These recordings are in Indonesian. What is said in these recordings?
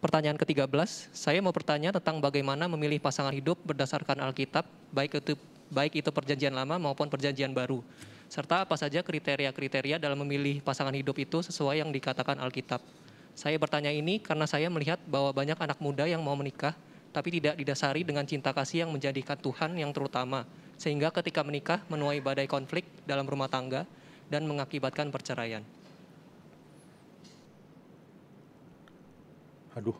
pertanyaan ke-13, saya mau bertanya tentang bagaimana memilih pasangan hidup berdasarkan Alkitab, baik itu baik itu perjanjian lama maupun perjanjian baru, serta apa saja kriteria-kriteria dalam memilih pasangan hidup itu sesuai yang dikatakan Alkitab. Saya bertanya ini karena saya melihat bahwa banyak anak muda yang mau menikah tapi tidak didasari dengan cinta kasih yang menjadikan Tuhan yang terutama, sehingga ketika menikah menuai badai konflik dalam rumah tangga dan mengakibatkan perceraian. Aduh,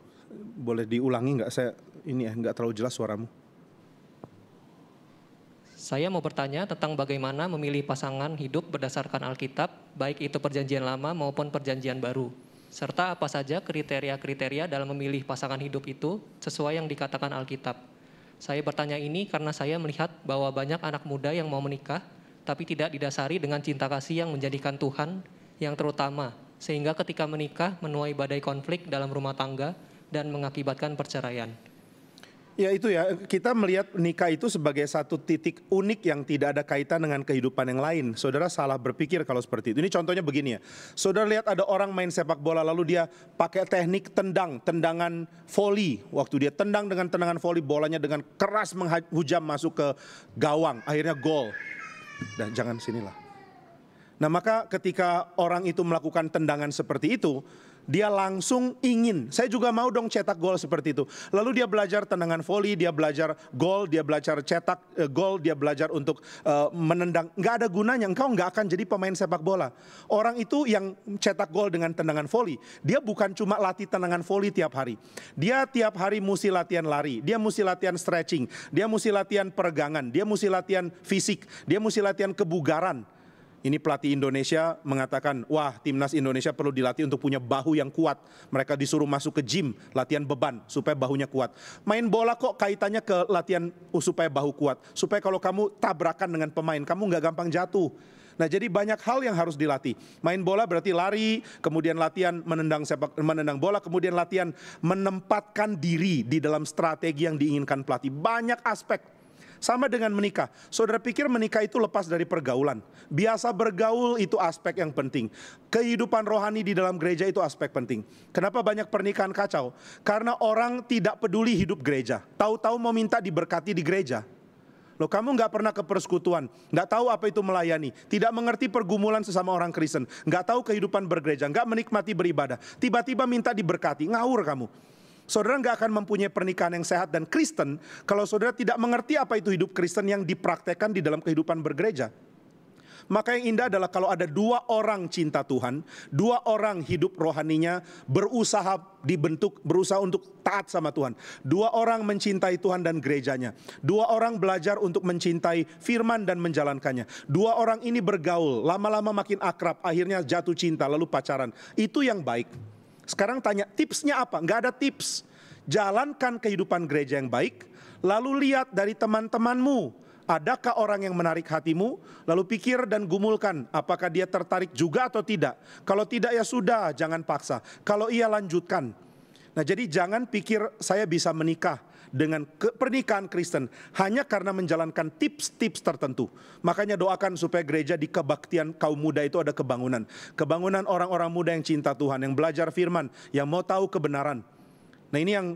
boleh diulangi nggak? Saya ini ya nggak terlalu jelas suaramu. Saya mau bertanya tentang bagaimana memilih pasangan hidup berdasarkan Alkitab, baik itu perjanjian lama maupun perjanjian baru, serta apa saja kriteria-kriteria dalam memilih pasangan hidup itu sesuai yang dikatakan Alkitab. Saya bertanya ini karena saya melihat bahwa banyak anak muda yang mau menikah, tapi tidak didasari dengan cinta kasih yang menjadikan Tuhan yang terutama sehingga ketika menikah menuai badai konflik dalam rumah tangga dan mengakibatkan perceraian. Ya itu ya, kita melihat nikah itu sebagai satu titik unik yang tidak ada kaitan dengan kehidupan yang lain. Saudara salah berpikir kalau seperti itu. Ini contohnya begini ya. Saudara lihat ada orang main sepak bola lalu dia pakai teknik tendang, tendangan volley. Waktu dia tendang dengan tendangan volley, bolanya dengan keras menghujam masuk ke gawang. Akhirnya gol. Dan jangan sinilah. Nah maka ketika orang itu melakukan tendangan seperti itu, dia langsung ingin. Saya juga mau dong cetak gol seperti itu. Lalu dia belajar tendangan volley, dia belajar gol, dia belajar cetak eh, gol, dia belajar untuk eh, menendang. Nggak ada gunanya, engkau nggak akan jadi pemain sepak bola. Orang itu yang cetak gol dengan tendangan volley, dia bukan cuma latih tendangan volley tiap hari. Dia tiap hari mesti latihan lari, dia mesti latihan stretching, dia mesti latihan peregangan, dia mesti latihan fisik, dia mesti latihan kebugaran ini pelatih Indonesia mengatakan, wah timnas Indonesia perlu dilatih untuk punya bahu yang kuat. Mereka disuruh masuk ke gym, latihan beban, supaya bahunya kuat. Main bola kok kaitannya ke latihan uh, supaya bahu kuat. Supaya kalau kamu tabrakan dengan pemain, kamu nggak gampang jatuh. Nah jadi banyak hal yang harus dilatih. Main bola berarti lari, kemudian latihan menendang sepak menendang bola, kemudian latihan menempatkan diri di dalam strategi yang diinginkan pelatih. Banyak aspek sama dengan menikah. Saudara pikir menikah itu lepas dari pergaulan. Biasa bergaul itu aspek yang penting. Kehidupan rohani di dalam gereja itu aspek penting. Kenapa banyak pernikahan kacau? Karena orang tidak peduli hidup gereja. Tahu-tahu mau minta diberkati di gereja. Loh kamu nggak pernah ke persekutuan, nggak tahu apa itu melayani, tidak mengerti pergumulan sesama orang Kristen, nggak tahu kehidupan bergereja, nggak menikmati beribadah, tiba-tiba minta diberkati, ngawur kamu. Saudara nggak akan mempunyai pernikahan yang sehat dan Kristen kalau saudara tidak mengerti apa itu hidup Kristen yang dipraktekkan di dalam kehidupan bergereja. Maka yang indah adalah kalau ada dua orang cinta Tuhan, dua orang hidup rohaninya berusaha dibentuk, berusaha untuk taat sama Tuhan. Dua orang mencintai Tuhan dan gerejanya. Dua orang belajar untuk mencintai firman dan menjalankannya. Dua orang ini bergaul, lama-lama makin akrab, akhirnya jatuh cinta lalu pacaran. Itu yang baik. Sekarang tanya tipsnya apa? Nggak ada tips. Jalankan kehidupan gereja yang baik, lalu lihat dari teman-temanmu. Adakah orang yang menarik hatimu? Lalu pikir dan gumulkan apakah dia tertarik juga atau tidak. Kalau tidak ya sudah, jangan paksa. Kalau iya lanjutkan. Nah jadi jangan pikir saya bisa menikah dengan ke pernikahan Kristen hanya karena menjalankan tips-tips tertentu. Makanya doakan supaya gereja di kebaktian kaum muda itu ada kebangunan. Kebangunan orang-orang muda yang cinta Tuhan, yang belajar firman, yang mau tahu kebenaran. Nah ini yang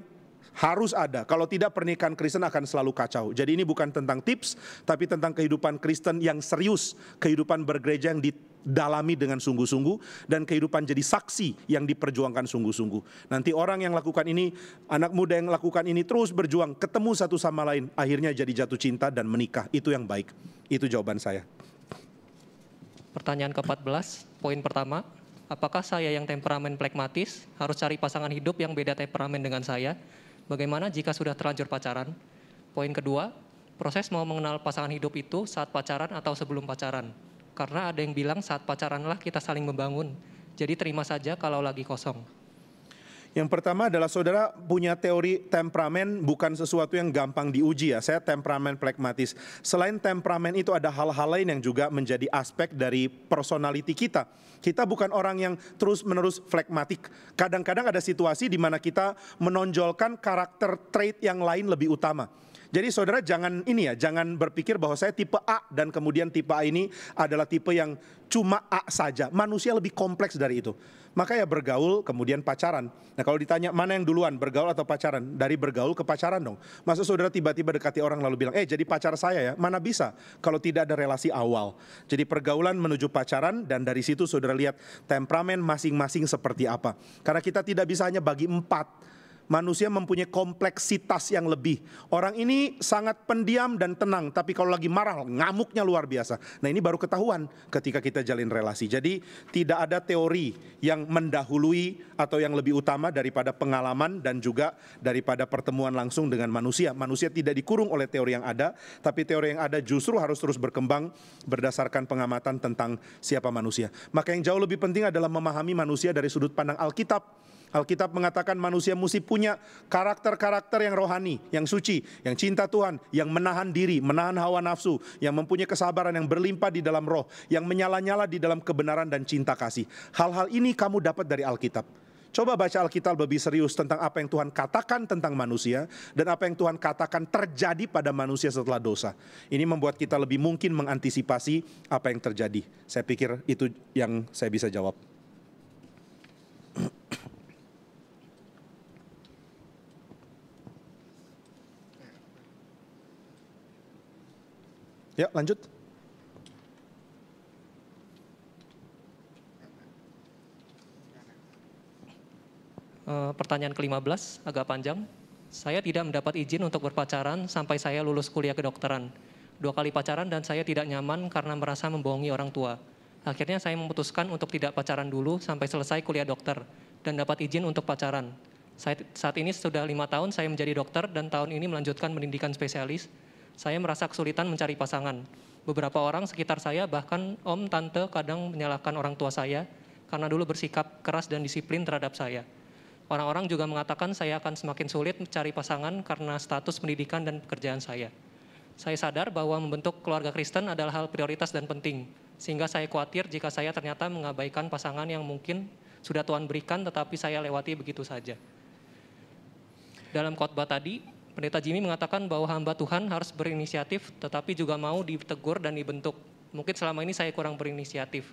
harus ada. Kalau tidak pernikahan Kristen akan selalu kacau. Jadi ini bukan tentang tips, tapi tentang kehidupan Kristen yang serius. Kehidupan bergereja yang dalami dengan sungguh-sungguh dan kehidupan jadi saksi yang diperjuangkan sungguh-sungguh. Nanti orang yang lakukan ini, anak muda yang lakukan ini terus berjuang, ketemu satu sama lain, akhirnya jadi jatuh cinta dan menikah. Itu yang baik. Itu jawaban saya. Pertanyaan ke-14, poin pertama, apakah saya yang temperamen plekmatis harus cari pasangan hidup yang beda temperamen dengan saya? Bagaimana jika sudah terlanjur pacaran? Poin kedua, proses mau mengenal pasangan hidup itu saat pacaran atau sebelum pacaran? Karena ada yang bilang saat pacaranlah kita saling membangun. Jadi terima saja kalau lagi kosong. Yang pertama adalah saudara punya teori temperamen bukan sesuatu yang gampang diuji ya. Saya temperamen pragmatis. Selain temperamen itu ada hal-hal lain yang juga menjadi aspek dari personality kita. Kita bukan orang yang terus-menerus flekmatik. Kadang-kadang ada situasi di mana kita menonjolkan karakter trait yang lain lebih utama. Jadi saudara jangan ini ya, jangan berpikir bahwa saya tipe A dan kemudian tipe A ini adalah tipe yang cuma A saja. Manusia lebih kompleks dari itu. Maka ya bergaul kemudian pacaran. Nah kalau ditanya mana yang duluan bergaul atau pacaran? Dari bergaul ke pacaran dong. Masa saudara tiba-tiba dekati orang lalu bilang, eh jadi pacar saya ya? Mana bisa kalau tidak ada relasi awal. Jadi pergaulan menuju pacaran dan dari situ saudara lihat temperamen masing-masing seperti apa. Karena kita tidak bisa hanya bagi empat Manusia mempunyai kompleksitas yang lebih. Orang ini sangat pendiam dan tenang, tapi kalau lagi marah ngamuknya luar biasa. Nah, ini baru ketahuan ketika kita jalin relasi. Jadi, tidak ada teori yang mendahului atau yang lebih utama daripada pengalaman dan juga daripada pertemuan langsung dengan manusia. Manusia tidak dikurung oleh teori yang ada, tapi teori yang ada justru harus terus berkembang berdasarkan pengamatan tentang siapa manusia. Maka yang jauh lebih penting adalah memahami manusia dari sudut pandang Alkitab Alkitab mengatakan manusia mesti punya karakter-karakter yang rohani, yang suci, yang cinta Tuhan, yang menahan diri, menahan hawa nafsu, yang mempunyai kesabaran yang berlimpah di dalam roh, yang menyala-nyala di dalam kebenaran dan cinta kasih. Hal-hal ini kamu dapat dari Alkitab. Coba baca Alkitab lebih serius tentang apa yang Tuhan katakan tentang manusia dan apa yang Tuhan katakan terjadi pada manusia setelah dosa. Ini membuat kita lebih mungkin mengantisipasi apa yang terjadi. Saya pikir itu yang saya bisa jawab. Ya, lanjut. Uh, pertanyaan ke-15 agak panjang. Saya tidak mendapat izin untuk berpacaran sampai saya lulus kuliah kedokteran. Dua kali pacaran dan saya tidak nyaman karena merasa membohongi orang tua. Akhirnya saya memutuskan untuk tidak pacaran dulu sampai selesai kuliah dokter dan dapat izin untuk pacaran. saat ini sudah lima tahun saya menjadi dokter dan tahun ini melanjutkan pendidikan spesialis saya merasa kesulitan mencari pasangan. Beberapa orang sekitar saya, bahkan om, tante, kadang menyalahkan orang tua saya karena dulu bersikap keras dan disiplin terhadap saya. Orang-orang juga mengatakan saya akan semakin sulit mencari pasangan karena status pendidikan dan pekerjaan saya. Saya sadar bahwa membentuk keluarga Kristen adalah hal prioritas dan penting, sehingga saya khawatir jika saya ternyata mengabaikan pasangan yang mungkin sudah Tuhan berikan, tetapi saya lewati begitu saja. Dalam khotbah tadi, Pendeta Jimmy mengatakan bahwa hamba Tuhan harus berinisiatif, tetapi juga mau ditegur dan dibentuk. Mungkin selama ini saya kurang berinisiatif.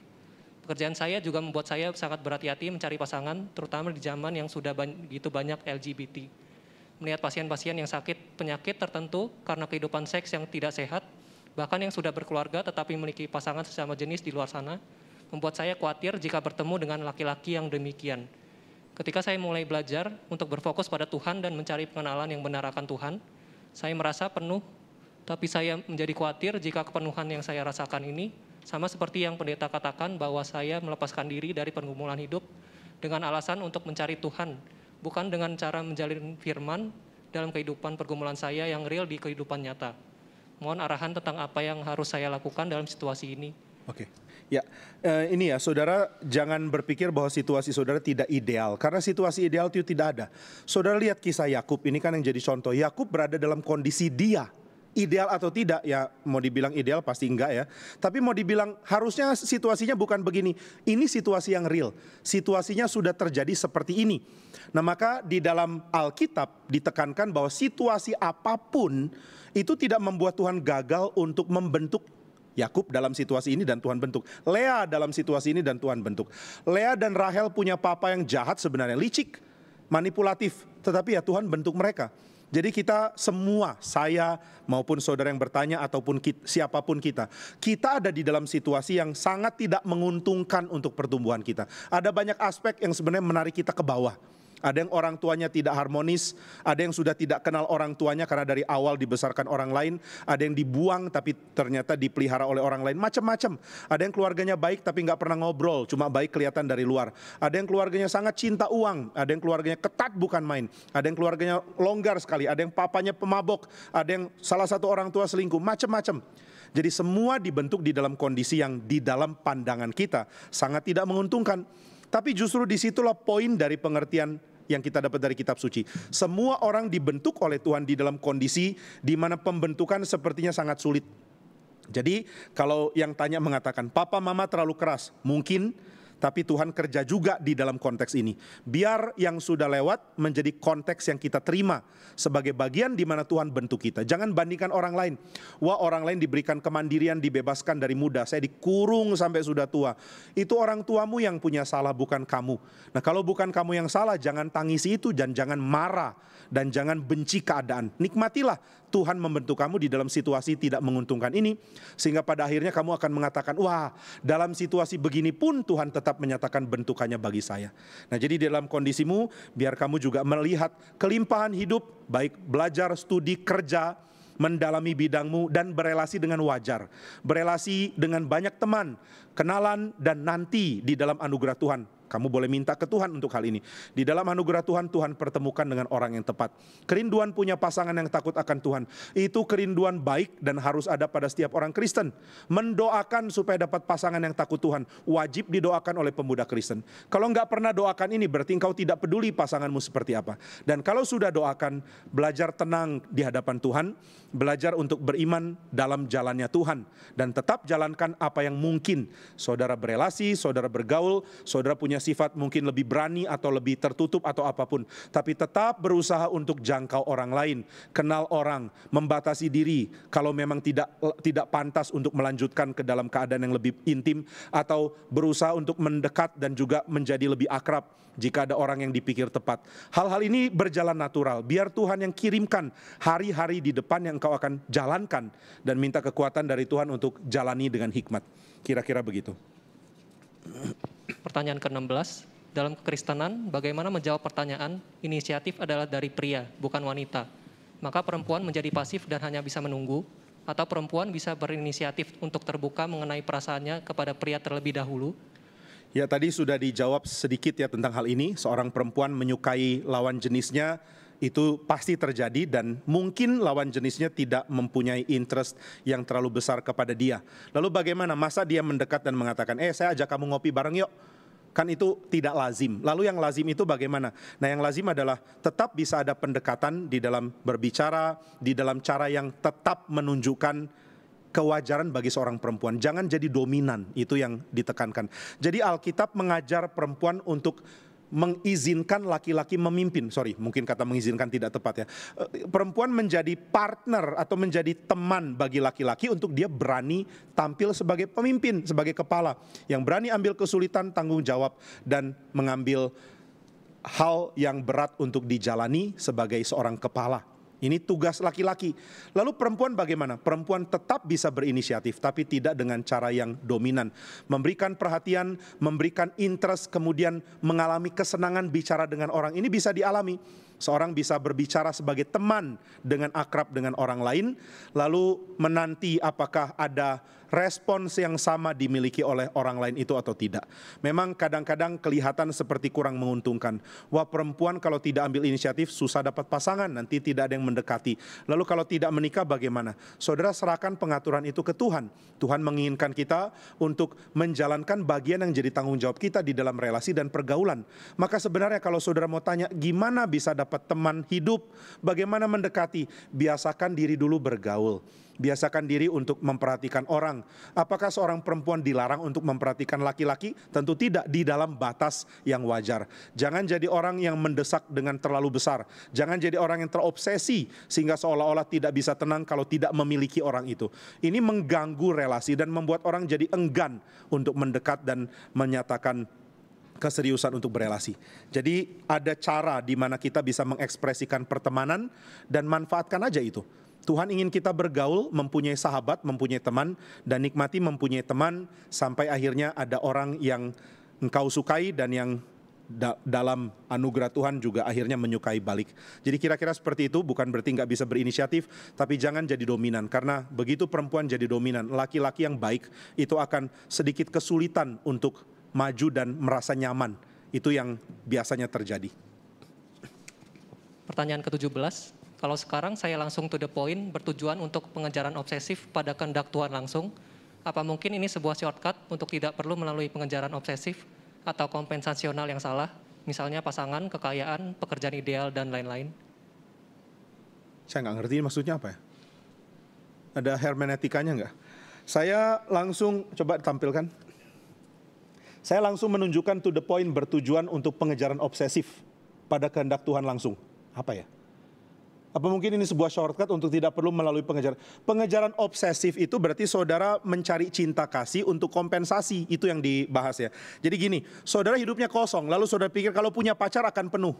Pekerjaan saya juga membuat saya sangat berhati-hati mencari pasangan, terutama di zaman yang sudah begitu banyak LGBT. Melihat pasien-pasien yang sakit penyakit tertentu karena kehidupan seks yang tidak sehat, bahkan yang sudah berkeluarga tetapi memiliki pasangan sesama jenis di luar sana, membuat saya khawatir jika bertemu dengan laki-laki yang demikian Ketika saya mulai belajar untuk berfokus pada Tuhan dan mencari pengenalan yang benar akan Tuhan, saya merasa penuh, tapi saya menjadi khawatir jika kepenuhan yang saya rasakan ini sama seperti yang pendeta katakan bahwa saya melepaskan diri dari pergumulan hidup dengan alasan untuk mencari Tuhan, bukan dengan cara menjalin firman dalam kehidupan pergumulan saya yang real di kehidupan nyata. Mohon arahan tentang apa yang harus saya lakukan dalam situasi ini. Oke. Ya, eh, ini ya saudara jangan berpikir bahwa situasi saudara tidak ideal karena situasi ideal itu tidak ada. Saudara lihat kisah Yakub ini kan yang jadi contoh. Yakub berada dalam kondisi dia ideal atau tidak ya mau dibilang ideal pasti enggak ya. Tapi mau dibilang harusnya situasinya bukan begini. Ini situasi yang real. Situasinya sudah terjadi seperti ini. Nah, maka di dalam Alkitab ditekankan bahwa situasi apapun itu tidak membuat Tuhan gagal untuk membentuk Yakub dalam situasi ini dan Tuhan bentuk. Lea dalam situasi ini dan Tuhan bentuk. Lea dan Rahel punya papa yang jahat sebenarnya, licik, manipulatif, tetapi ya Tuhan bentuk mereka. Jadi kita semua, saya maupun saudara yang bertanya ataupun kita, siapapun kita, kita ada di dalam situasi yang sangat tidak menguntungkan untuk pertumbuhan kita. Ada banyak aspek yang sebenarnya menarik kita ke bawah ada yang orang tuanya tidak harmonis, ada yang sudah tidak kenal orang tuanya karena dari awal dibesarkan orang lain, ada yang dibuang tapi ternyata dipelihara oleh orang lain, macam-macam. Ada yang keluarganya baik tapi nggak pernah ngobrol, cuma baik kelihatan dari luar. Ada yang keluarganya sangat cinta uang, ada yang keluarganya ketat bukan main, ada yang keluarganya longgar sekali, ada yang papanya pemabok, ada yang salah satu orang tua selingkuh, macam-macam. Jadi semua dibentuk di dalam kondisi yang di dalam pandangan kita sangat tidak menguntungkan. Tapi justru disitulah poin dari pengertian yang kita dapat dari kitab suci. Semua orang dibentuk oleh Tuhan di dalam kondisi di mana pembentukan sepertinya sangat sulit. Jadi kalau yang tanya mengatakan papa mama terlalu keras, mungkin tapi Tuhan kerja juga di dalam konteks ini. Biar yang sudah lewat menjadi konteks yang kita terima sebagai bagian di mana Tuhan bentuk kita. Jangan bandingkan orang lain. Wah, orang lain diberikan kemandirian, dibebaskan dari muda. Saya dikurung sampai sudah tua. Itu orang tuamu yang punya salah bukan kamu. Nah, kalau bukan kamu yang salah, jangan tangisi itu dan jangan marah dan jangan benci keadaan. Nikmatilah Tuhan membentuk kamu di dalam situasi tidak menguntungkan ini sehingga pada akhirnya kamu akan mengatakan, "Wah, dalam situasi begini pun Tuhan tetap menyatakan bentukannya bagi saya." Nah, jadi di dalam kondisimu biar kamu juga melihat kelimpahan hidup baik belajar, studi, kerja, mendalami bidangmu dan berelasi dengan wajar, berelasi dengan banyak teman, kenalan, dan nanti di dalam anugerah Tuhan. Kamu boleh minta ke Tuhan untuk hal ini. Di dalam anugerah Tuhan, Tuhan pertemukan dengan orang yang tepat. Kerinduan punya pasangan yang takut akan Tuhan. Itu kerinduan baik dan harus ada pada setiap orang Kristen. Mendoakan supaya dapat pasangan yang takut Tuhan. Wajib didoakan oleh pemuda Kristen. Kalau nggak pernah doakan ini, berarti engkau tidak peduli pasanganmu seperti apa. Dan kalau sudah doakan, belajar tenang di hadapan Tuhan. Belajar untuk beriman dalam jalannya Tuhan. Dan tetap jalankan apa yang mungkin. Saudara berelasi, saudara bergaul, saudara punya sifat mungkin lebih berani atau lebih tertutup atau apapun. Tapi tetap berusaha untuk jangkau orang lain, kenal orang, membatasi diri kalau memang tidak tidak pantas untuk melanjutkan ke dalam keadaan yang lebih intim atau berusaha untuk mendekat dan juga menjadi lebih akrab jika ada orang yang dipikir tepat. Hal-hal ini berjalan natural. Biar Tuhan yang kirimkan hari-hari di depan yang engkau akan jalankan dan minta kekuatan dari Tuhan untuk jalani dengan hikmat. Kira-kira begitu. Pertanyaan ke-16, dalam kekristenan bagaimana menjawab pertanyaan inisiatif adalah dari pria, bukan wanita. Maka perempuan menjadi pasif dan hanya bisa menunggu atau perempuan bisa berinisiatif untuk terbuka mengenai perasaannya kepada pria terlebih dahulu Ya tadi sudah dijawab sedikit ya tentang hal ini. Seorang perempuan menyukai lawan jenisnya itu pasti terjadi dan mungkin lawan jenisnya tidak mempunyai interest yang terlalu besar kepada dia. Lalu bagaimana masa dia mendekat dan mengatakan, "Eh, saya ajak kamu ngopi bareng yuk." Kan itu tidak lazim. Lalu yang lazim itu bagaimana? Nah, yang lazim adalah tetap bisa ada pendekatan di dalam berbicara, di dalam cara yang tetap menunjukkan kewajaran bagi seorang perempuan. Jangan jadi dominan, itu yang ditekankan. Jadi Alkitab mengajar perempuan untuk mengizinkan laki-laki memimpin. Sorry, mungkin kata mengizinkan tidak tepat ya. Eh, perempuan menjadi partner atau menjadi teman bagi laki-laki untuk dia berani tampil sebagai pemimpin, sebagai kepala yang berani ambil kesulitan, tanggung jawab dan mengambil hal yang berat untuk dijalani sebagai seorang kepala. Ini tugas laki-laki. Lalu perempuan bagaimana? Perempuan tetap bisa berinisiatif tapi tidak dengan cara yang dominan. Memberikan perhatian, memberikan interest, kemudian mengalami kesenangan bicara dengan orang. Ini bisa dialami. Seorang bisa berbicara sebagai teman dengan akrab dengan orang lain, lalu menanti apakah ada respons yang sama dimiliki oleh orang lain itu atau tidak. Memang kadang-kadang kelihatan seperti kurang menguntungkan. Wah perempuan kalau tidak ambil inisiatif susah dapat pasangan, nanti tidak ada yang mendekati. Lalu kalau tidak menikah bagaimana? Saudara serahkan pengaturan itu ke Tuhan. Tuhan menginginkan kita untuk menjalankan bagian yang jadi tanggung jawab kita di dalam relasi dan pergaulan. Maka sebenarnya kalau saudara mau tanya gimana bisa dapat teman hidup, bagaimana mendekati, biasakan diri dulu bergaul biasakan diri untuk memperhatikan orang. Apakah seorang perempuan dilarang untuk memperhatikan laki-laki? Tentu tidak di dalam batas yang wajar. Jangan jadi orang yang mendesak dengan terlalu besar. Jangan jadi orang yang terobsesi sehingga seolah-olah tidak bisa tenang kalau tidak memiliki orang itu. Ini mengganggu relasi dan membuat orang jadi enggan untuk mendekat dan menyatakan keseriusan untuk berelasi. Jadi ada cara di mana kita bisa mengekspresikan pertemanan dan manfaatkan aja itu. Tuhan ingin kita bergaul, mempunyai sahabat, mempunyai teman, dan nikmati mempunyai teman sampai akhirnya ada orang yang engkau sukai dan yang da dalam anugerah Tuhan juga akhirnya menyukai balik. Jadi kira-kira seperti itu, bukan berarti nggak bisa berinisiatif, tapi jangan jadi dominan. Karena begitu perempuan jadi dominan, laki-laki yang baik itu akan sedikit kesulitan untuk maju dan merasa nyaman. Itu yang biasanya terjadi. Pertanyaan ke-17, kalau sekarang saya langsung to the point bertujuan untuk pengejaran obsesif pada kehendak Tuhan langsung, apa mungkin ini sebuah shortcut untuk tidak perlu melalui pengejaran obsesif atau kompensasional yang salah, misalnya pasangan, kekayaan, pekerjaan ideal, dan lain-lain? Saya nggak ngerti maksudnya apa ya? Ada hermeneutikanya nggak? Saya langsung coba tampilkan. Saya langsung menunjukkan to the point bertujuan untuk pengejaran obsesif pada kehendak Tuhan langsung. Apa ya? Apa mungkin ini sebuah shortcut untuk tidak perlu melalui pengejaran? Pengejaran obsesif itu berarti saudara mencari cinta kasih untuk kompensasi, itu yang dibahas ya. Jadi gini, saudara hidupnya kosong, lalu saudara pikir kalau punya pacar akan penuh.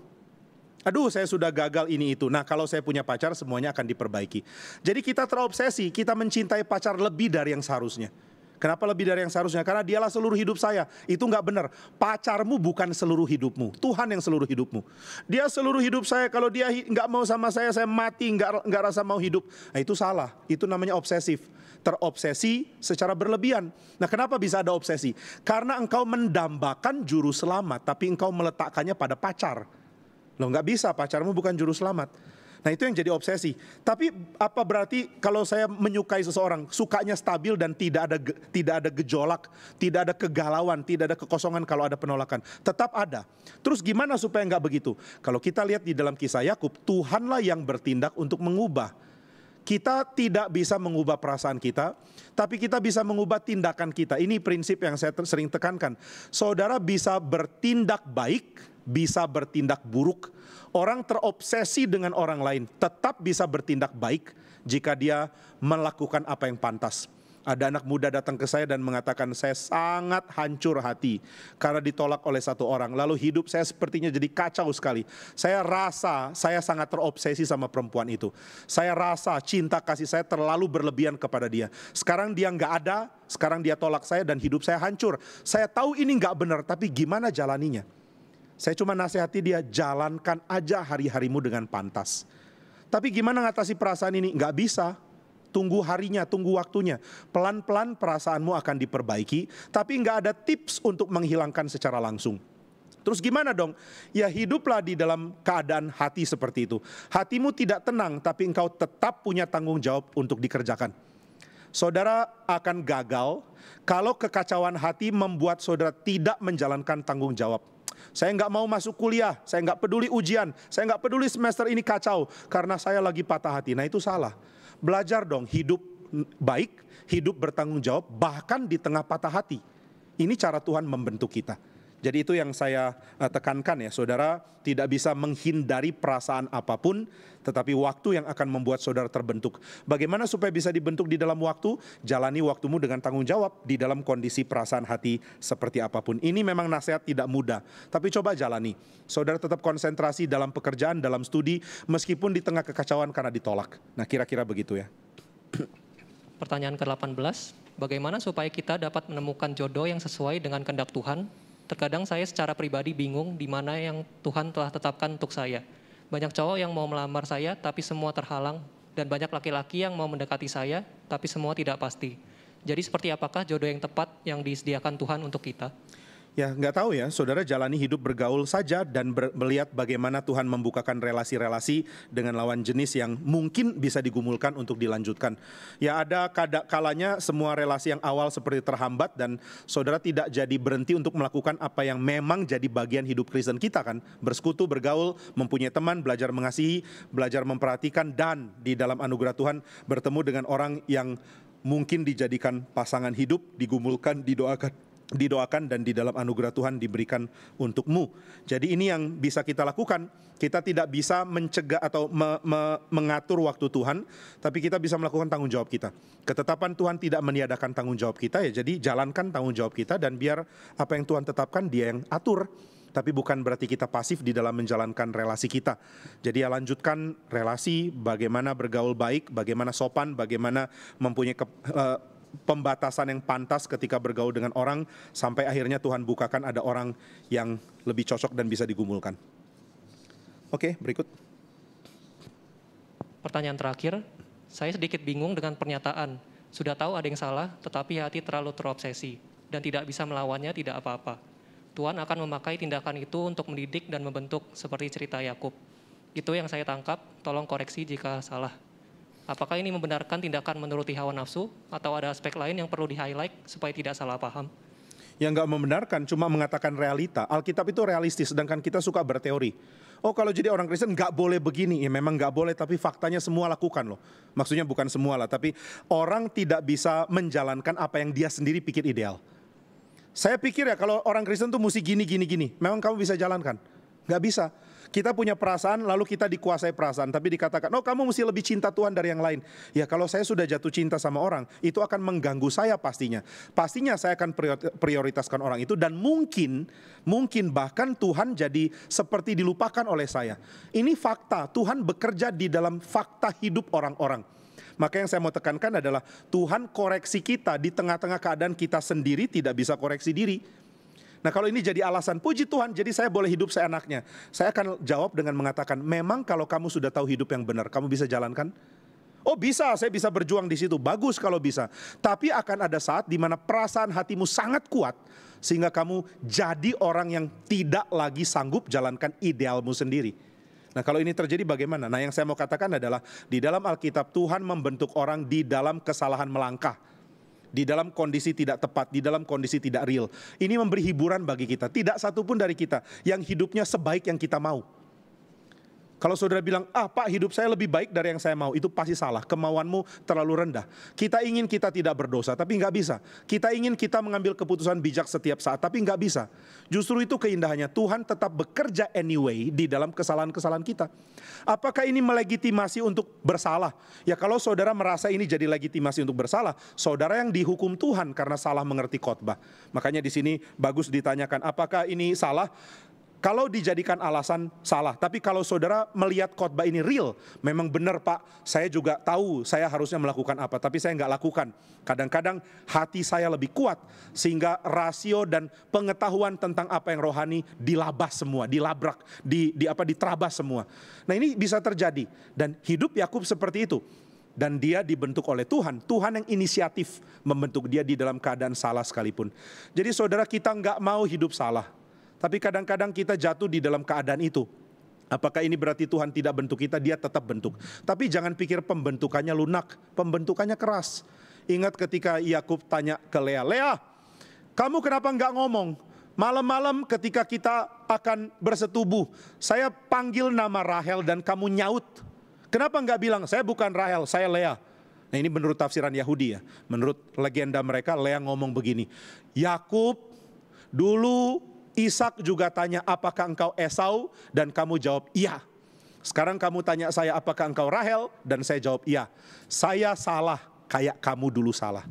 Aduh, saya sudah gagal ini itu. Nah, kalau saya punya pacar, semuanya akan diperbaiki. Jadi kita terobsesi, kita mencintai pacar lebih dari yang seharusnya. Kenapa lebih dari yang seharusnya? Karena dialah seluruh hidup saya. Itu nggak benar. Pacarmu bukan seluruh hidupmu. Tuhan yang seluruh hidupmu. Dia seluruh hidup saya. Kalau dia nggak mau sama saya, saya mati. Nggak nggak rasa mau hidup. Nah, itu salah. Itu namanya obsesif. Terobsesi secara berlebihan. Nah kenapa bisa ada obsesi? Karena engkau mendambakan juru selamat, tapi engkau meletakkannya pada pacar. Loh nggak bisa, pacarmu bukan juru selamat. Nah itu yang jadi obsesi. Tapi apa berarti kalau saya menyukai seseorang, sukanya stabil dan tidak ada tidak ada gejolak, tidak ada kegalauan, tidak ada kekosongan kalau ada penolakan. Tetap ada. Terus gimana supaya nggak begitu? Kalau kita lihat di dalam kisah Yakub, Tuhanlah yang bertindak untuk mengubah. Kita tidak bisa mengubah perasaan kita, tapi kita bisa mengubah tindakan kita. Ini prinsip yang saya sering tekankan. Saudara bisa bertindak baik bisa bertindak buruk, orang terobsesi dengan orang lain tetap bisa bertindak baik jika dia melakukan apa yang pantas. Ada anak muda datang ke saya dan mengatakan saya sangat hancur hati karena ditolak oleh satu orang. Lalu hidup saya sepertinya jadi kacau sekali. Saya rasa saya sangat terobsesi sama perempuan itu. Saya rasa cinta kasih saya terlalu berlebihan kepada dia. Sekarang dia nggak ada, sekarang dia tolak saya dan hidup saya hancur. Saya tahu ini nggak benar, tapi gimana jalaninya? Saya cuma nasihati dia jalankan aja hari-harimu dengan pantas. Tapi gimana ngatasi perasaan ini? Nggak bisa. Tunggu harinya, tunggu waktunya. Pelan-pelan perasaanmu akan diperbaiki, tapi nggak ada tips untuk menghilangkan secara langsung. Terus gimana dong? Ya hiduplah di dalam keadaan hati seperti itu. Hatimu tidak tenang tapi engkau tetap punya tanggung jawab untuk dikerjakan. Saudara akan gagal kalau kekacauan hati membuat saudara tidak menjalankan tanggung jawab. Saya nggak mau masuk kuliah, saya nggak peduli ujian, saya nggak peduli semester ini kacau karena saya lagi patah hati. Nah itu salah. Belajar dong hidup baik, hidup bertanggung jawab bahkan di tengah patah hati. Ini cara Tuhan membentuk kita. Jadi itu yang saya eh, tekankan ya, saudara tidak bisa menghindari perasaan apapun, tetapi waktu yang akan membuat saudara terbentuk. Bagaimana supaya bisa dibentuk di dalam waktu? Jalani waktumu dengan tanggung jawab di dalam kondisi perasaan hati seperti apapun. Ini memang nasihat tidak mudah, tapi coba jalani. Saudara tetap konsentrasi dalam pekerjaan, dalam studi, meskipun di tengah kekacauan karena ditolak. Nah kira-kira begitu ya. Pertanyaan ke-18, bagaimana supaya kita dapat menemukan jodoh yang sesuai dengan kehendak Tuhan Terkadang saya secara pribadi bingung di mana yang Tuhan telah tetapkan untuk saya. Banyak cowok yang mau melamar saya, tapi semua terhalang. Dan banyak laki-laki yang mau mendekati saya, tapi semua tidak pasti. Jadi seperti apakah jodoh yang tepat yang disediakan Tuhan untuk kita? Ya, nggak tahu ya, saudara jalani hidup bergaul saja dan ber melihat bagaimana Tuhan membukakan relasi-relasi dengan lawan jenis yang mungkin bisa digumulkan untuk dilanjutkan. Ya ada kadak kalanya semua relasi yang awal seperti terhambat dan saudara tidak jadi berhenti untuk melakukan apa yang memang jadi bagian hidup Kristen kita kan, bersekutu, bergaul, mempunyai teman, belajar mengasihi, belajar memperhatikan dan di dalam anugerah Tuhan bertemu dengan orang yang mungkin dijadikan pasangan hidup, digumulkan, didoakan didoakan dan di dalam anugerah Tuhan diberikan untukmu. Jadi ini yang bisa kita lakukan. Kita tidak bisa mencegah atau me, me, mengatur waktu Tuhan, tapi kita bisa melakukan tanggung jawab kita. Ketetapan Tuhan tidak meniadakan tanggung jawab kita ya. Jadi jalankan tanggung jawab kita dan biar apa yang Tuhan tetapkan dia yang atur. Tapi bukan berarti kita pasif di dalam menjalankan relasi kita. Jadi ya lanjutkan relasi, bagaimana bergaul baik, bagaimana sopan, bagaimana mempunyai ke, uh, pembatasan yang pantas ketika bergaul dengan orang sampai akhirnya Tuhan bukakan ada orang yang lebih cocok dan bisa digumulkan. Oke, berikut. Pertanyaan terakhir, saya sedikit bingung dengan pernyataan. Sudah tahu ada yang salah, tetapi hati terlalu terobsesi dan tidak bisa melawannya tidak apa-apa. Tuhan akan memakai tindakan itu untuk mendidik dan membentuk seperti cerita Yakub. Itu yang saya tangkap, tolong koreksi jika salah. Apakah ini membenarkan tindakan menuruti hawa nafsu atau ada aspek lain yang perlu di-highlight supaya tidak salah paham? Yang nggak membenarkan cuma mengatakan realita. Alkitab itu realistis, sedangkan kita suka berteori. Oh kalau jadi orang Kristen nggak boleh begini, ya memang nggak boleh tapi faktanya semua lakukan loh. Maksudnya bukan semua lah, tapi orang tidak bisa menjalankan apa yang dia sendiri pikir ideal. Saya pikir ya kalau orang Kristen tuh mesti gini, gini, gini. Memang kamu bisa jalankan? Nggak bisa. Kita punya perasaan lalu kita dikuasai perasaan. Tapi dikatakan, oh kamu mesti lebih cinta Tuhan dari yang lain. Ya kalau saya sudah jatuh cinta sama orang, itu akan mengganggu saya pastinya. Pastinya saya akan prioritaskan orang itu. Dan mungkin, mungkin bahkan Tuhan jadi seperti dilupakan oleh saya. Ini fakta, Tuhan bekerja di dalam fakta hidup orang-orang. Maka yang saya mau tekankan adalah Tuhan koreksi kita di tengah-tengah keadaan kita sendiri tidak bisa koreksi diri. Nah kalau ini jadi alasan puji Tuhan jadi saya boleh hidup seenaknya. Saya akan jawab dengan mengatakan memang kalau kamu sudah tahu hidup yang benar kamu bisa jalankan? Oh bisa, saya bisa berjuang di situ. Bagus kalau bisa. Tapi akan ada saat di mana perasaan hatimu sangat kuat sehingga kamu jadi orang yang tidak lagi sanggup jalankan idealmu sendiri. Nah, kalau ini terjadi bagaimana? Nah, yang saya mau katakan adalah di dalam Alkitab Tuhan membentuk orang di dalam kesalahan melangkah di dalam kondisi tidak tepat, di dalam kondisi tidak real. Ini memberi hiburan bagi kita. Tidak satupun dari kita yang hidupnya sebaik yang kita mau. Kalau saudara bilang, ah pak hidup saya lebih baik dari yang saya mau, itu pasti salah. Kemauanmu terlalu rendah. Kita ingin kita tidak berdosa, tapi nggak bisa. Kita ingin kita mengambil keputusan bijak setiap saat, tapi nggak bisa. Justru itu keindahannya. Tuhan tetap bekerja anyway di dalam kesalahan-kesalahan kita. Apakah ini melegitimasi untuk bersalah? Ya kalau saudara merasa ini jadi legitimasi untuk bersalah, saudara yang dihukum Tuhan karena salah mengerti khotbah. Makanya di sini bagus ditanyakan, apakah ini salah? kalau dijadikan alasan salah. Tapi kalau saudara melihat khotbah ini real, memang benar Pak, saya juga tahu saya harusnya melakukan apa, tapi saya nggak lakukan. Kadang-kadang hati saya lebih kuat, sehingga rasio dan pengetahuan tentang apa yang rohani dilabas semua, dilabrak, di, di apa diterabas semua. Nah ini bisa terjadi, dan hidup Yakub seperti itu. Dan dia dibentuk oleh Tuhan. Tuhan yang inisiatif membentuk dia di dalam keadaan salah sekalipun. Jadi saudara kita nggak mau hidup salah tapi kadang-kadang kita jatuh di dalam keadaan itu. Apakah ini berarti Tuhan tidak bentuk kita? Dia tetap bentuk. Tapi jangan pikir pembentukannya lunak, pembentukannya keras. Ingat ketika Yakub tanya ke Leah, Leah, kamu kenapa nggak ngomong? Malam-malam ketika kita akan bersetubuh, saya panggil nama Rahel dan kamu nyaut. Kenapa nggak bilang, saya bukan Rahel, saya Leah. Nah ini menurut tafsiran Yahudi ya. Menurut legenda mereka, Leah ngomong begini, Yakub dulu Ishak juga tanya, apakah engkau Esau? Dan kamu jawab, iya. Sekarang kamu tanya saya, apakah engkau Rahel? Dan saya jawab, iya. Saya salah, kayak kamu dulu salah.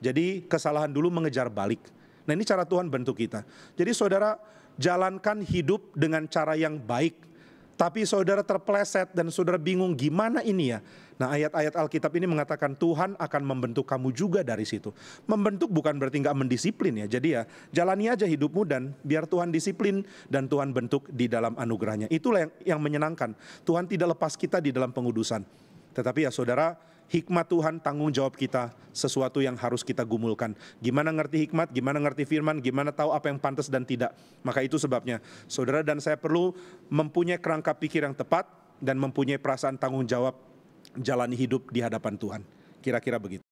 Jadi kesalahan dulu mengejar balik. Nah ini cara Tuhan bentuk kita. Jadi saudara, jalankan hidup dengan cara yang baik tapi saudara terpleset dan saudara bingung gimana ini ya. Nah ayat-ayat Alkitab ini mengatakan Tuhan akan membentuk kamu juga dari situ. Membentuk bukan berarti nggak mendisiplin ya. Jadi ya jalani aja hidupmu dan biar Tuhan disiplin dan Tuhan bentuk di dalam anugerahnya. Itulah yang, yang menyenangkan. Tuhan tidak lepas kita di dalam pengudusan. Tetapi ya saudara hikmat Tuhan, tanggung jawab kita, sesuatu yang harus kita gumulkan. Gimana ngerti hikmat, gimana ngerti firman, gimana tahu apa yang pantas dan tidak. Maka itu sebabnya saudara dan saya perlu mempunyai kerangka pikir yang tepat dan mempunyai perasaan tanggung jawab jalani hidup di hadapan Tuhan. Kira-kira begitu.